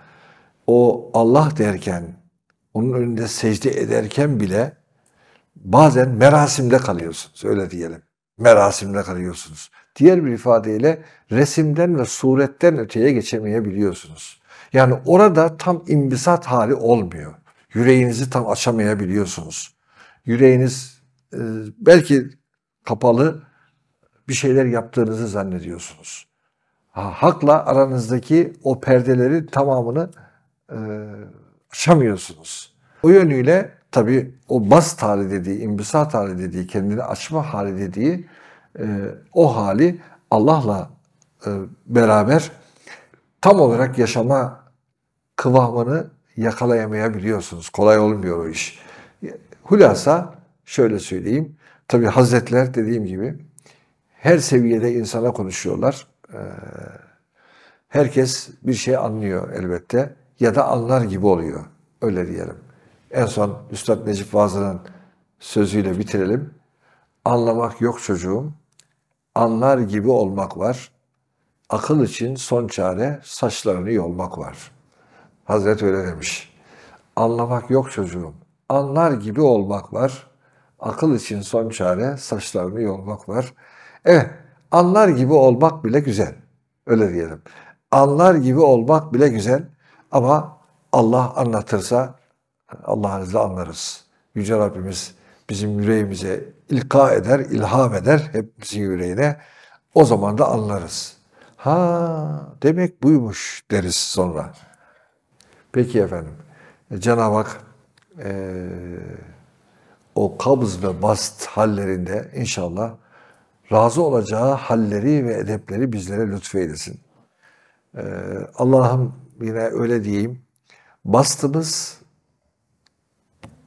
o Allah derken, onun önünde secde ederken bile bazen merasimde kalıyorsunuz. Öyle diyelim. Merasimde kalıyorsunuz. Diğer bir ifadeyle resimden ve suretten öteye geçemeyebiliyorsunuz. Yani orada tam imbisat hali olmuyor. Yüreğinizi tam açamayabiliyorsunuz. Yüreğiniz e, belki kapalı bir şeyler yaptığınızı zannediyorsunuz ha, hakla aranızdaki o perdeleri tamamını e, aşamıyorsunuz. O yönüyle tabi o bas hali dediği, imbisat hali dediği, kendini açma hali dediği e, o hali Allah'la e, beraber tam olarak yaşama kıvamını yakalayamayabiliyorsunuz. Kolay olmuyor o iş. Hulasa şöyle söyleyeyim. Tabi Hazretler dediğim gibi her seviyede insana konuşuyorlar. Ee, herkes bir şey anlıyor elbette ya da anlar gibi oluyor. Öyle diyelim. En son Üstad Necip Fazıl'ın sözüyle bitirelim. Anlamak yok çocuğum. Anlar gibi olmak var. Akıl için son çare saçlarını yolmak var. Hazret öyle demiş. Anlamak yok çocuğum. Anlar gibi olmak var. Akıl için son çare saçlarını yolmak var. Evet Anlar gibi olmak bile güzel. Öyle diyelim. Anlar gibi olmak bile güzel ama Allah anlatırsa Allah'ın izniyle anlarız. Yüce Rabbimiz bizim yüreğimize ilka eder, ilham eder hepimizin yüreğine. O zaman da anlarız. Ha demek buymuş deriz sonra. Peki efendim. E, Cenab-ı Hak e, o kabz ve bast hallerinde inşallah razı olacağı halleri ve edepleri bizlere lütfeylesin. Ee, Allah'ım yine öyle diyeyim. Bastımız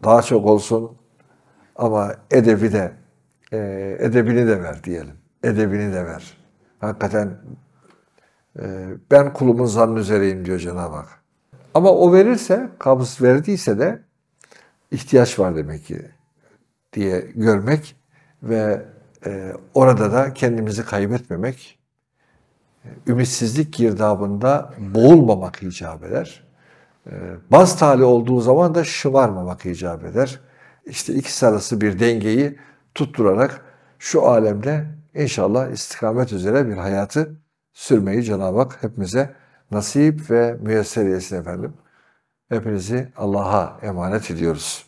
daha çok olsun ama edebi de e, edebini de ver diyelim. Edebini de ver. Hakikaten e, ben kulumun zannı üzereyim diyor Cenab-ı Hak. Ama o verirse, kabus verdiyse de ihtiyaç var demek ki diye görmek ve ee, orada da kendimizi kaybetmemek, ümitsizlik girdabında boğulmamak icap eder. Ee, baz tali olduğu zaman da şımarmamak icap eder. İşte ikisi arası bir dengeyi tutturarak şu alemde inşallah istikamet üzere bir hayatı sürmeyi Cenab-ı Hak hepimize nasip ve müyesser eylesin efendim. Hepinizi Allah'a emanet ediyoruz.